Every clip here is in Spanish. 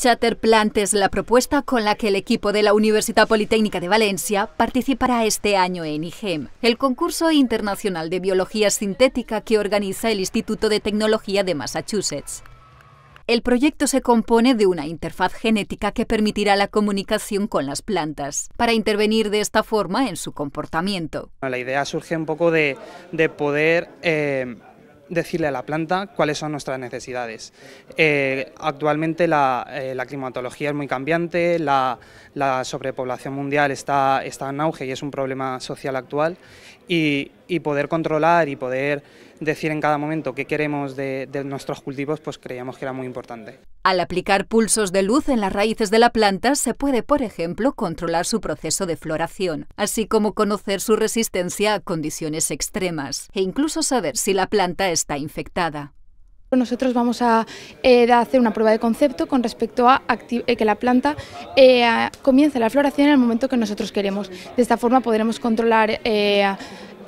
Chatter Plant es la propuesta con la que el equipo de la Universidad Politécnica de Valencia participará este año en IGEM, el concurso internacional de biología sintética que organiza el Instituto de Tecnología de Massachusetts. El proyecto se compone de una interfaz genética que permitirá la comunicación con las plantas para intervenir de esta forma en su comportamiento. La idea surge un poco de, poder eh, decirle a la planta cuáles son nuestras necesidades. Eh, actualmente eh, la, climatología es muy cambiante, la, sobrepoblación mundial está, en auge y es un problema social actual y poder controlar y poder decir en cada momento qué queremos de, nuestros cultivos, pues creíamos que era muy importante. Al aplicar pulsos de luz en las raíces de la planta, se puede, por ejemplo, controlar su proceso de floración, así como conocer su resistencia a condiciones extremas e incluso saber si la planta está infectada. Nosotros vamos a eh, hacer una prueba de concepto con respecto a eh, que la planta eh, comience la floración en el momento que nosotros queremos. De esta forma podremos controlar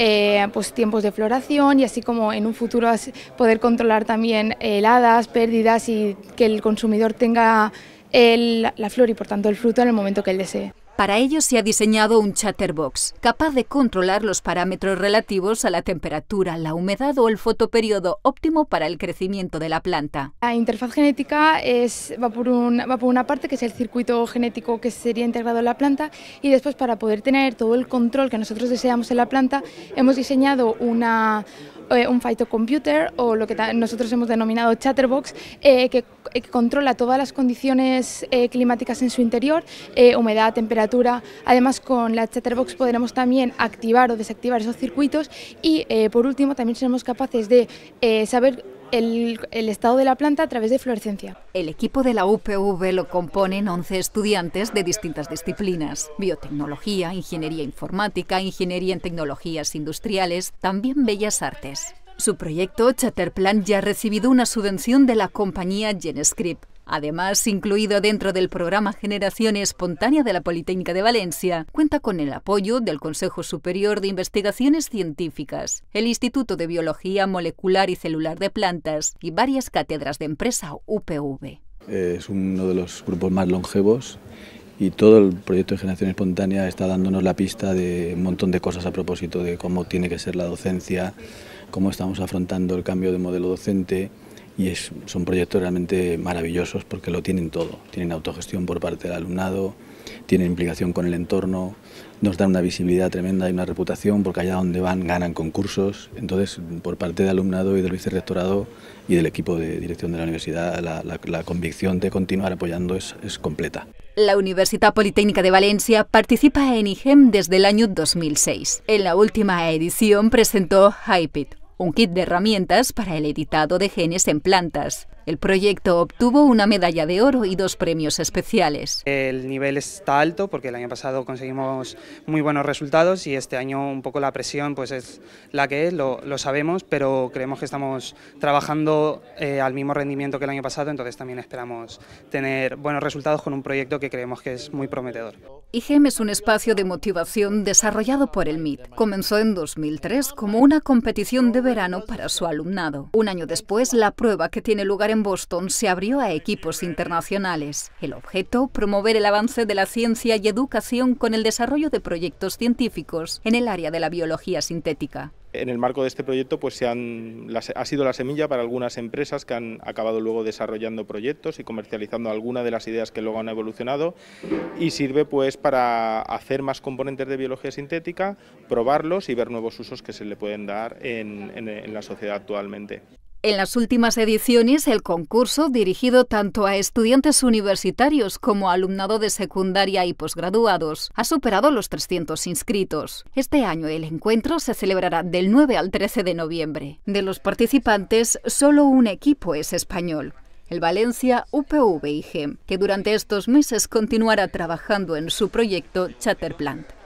eh, pues tiempos de floración y así como en un futuro poder controlar también heladas, eh, pérdidas y que el consumidor tenga la flor y por tanto el fruto en el momento que él desee. Para ello se ha diseñado un chatterbox, capaz de controlar los parámetros relativos a la temperatura, la humedad o el fotoperiodo óptimo para el crecimiento de la planta. La interfaz genética va, por va por una parte, que es el circuito genético que sería integrado en la planta, y después para poder tener todo el control que nosotros deseamos en la planta, hemos diseñado una eh, un phytocomputer o lo que nosotros hemos denominado chatterbox, eh, eh, que, controla todas las condiciones climáticas en su interior, humedad, temperatura. Además, con la chatterbox podremos también activar o desactivar esos circuitos y, por último, también seremos capaces de saber el, estado de la planta a través de fluorescencia. El equipo de la UPV lo componen 11 estudiantes de distintas disciplinas, biotecnología, ingeniería informática, ingeniería en tecnologías industriales, también bellas artes. Su proyecto Chatterplan ya ha recibido una subvención de la compañía Genescript... Además, incluido dentro del programa Generación Espontánea de la Politécnica de Valencia, cuenta con el apoyo del Consejo Superior de Investigaciones Científicas, el Instituto de Biología Molecular y Celular de Plantas y varias cátedras de empresa UPV. Eh, es uno de los grupos más longevos y todo el proyecto de generación espontánea está dándonos la pista de un montón de cosas a propósito de cómo tiene que ser la docencia, cómo estamos afrontando el cambio de modelo docente, y son proyectos realmente maravillosos porque lo tienen todo. Tienen autogestión por parte del alumnado, tienen implicación con el entorno, nos dan una visibilidad tremenda y una reputación porque allá donde van ganan concursos. Entonces, por parte del alumnado y del vicerrectorado y del equipo de dirección de la universidad, la, convicción de continuar apoyando es, completa. La Universidad Politécnica de Valencia participa en IGEM desde el año 2006. En la última edición presentó HIPIT, un kit de herramientas para el editado de genes en plantas. El proyecto obtuvo una medalla de oro y dos premios especiales. El nivel está alto porque el año pasado conseguimos muy buenos resultados y este año un poco la presión pues es la que es, lo, lo sabemos, pero creemos que estamos trabajando eh, al mismo rendimiento que el año pasado, entonces también esperamos tener buenos resultados con un proyecto que creemos que es muy prometedor. IGEM es un espacio de motivación desarrollado por el MIT. Comenzó en 2003 como una competición de verano para su alumnado. Un año después, la prueba que tiene lugar en Boston se abrió a equipos internacionales. El objeto, promover el avance de la ciencia y educación con el desarrollo de proyectos científicos en el área de la biología sintética. En el marco de este proyecto pues, se ha sido la semilla para algunas empresas que han acabado luego desarrollando proyectos y comercializando algunas de las ideas que luego han evolucionado y sirve pues, para hacer más componentes de biología sintética, probarlos y ver nuevos usos que se le pueden dar en la sociedad actualmente. En las últimas ediciones, el concurso, dirigido tanto a estudiantes universitarios como alumnado de secundaria y posgraduados, ha superado los 300 inscritos. Este año el encuentro se celebrará del 9 al 13 de noviembre. De los participantes, solo un equipo es español. El Valencia upv que durante estos meses continuará trabajando en su proyecto Chatterplant.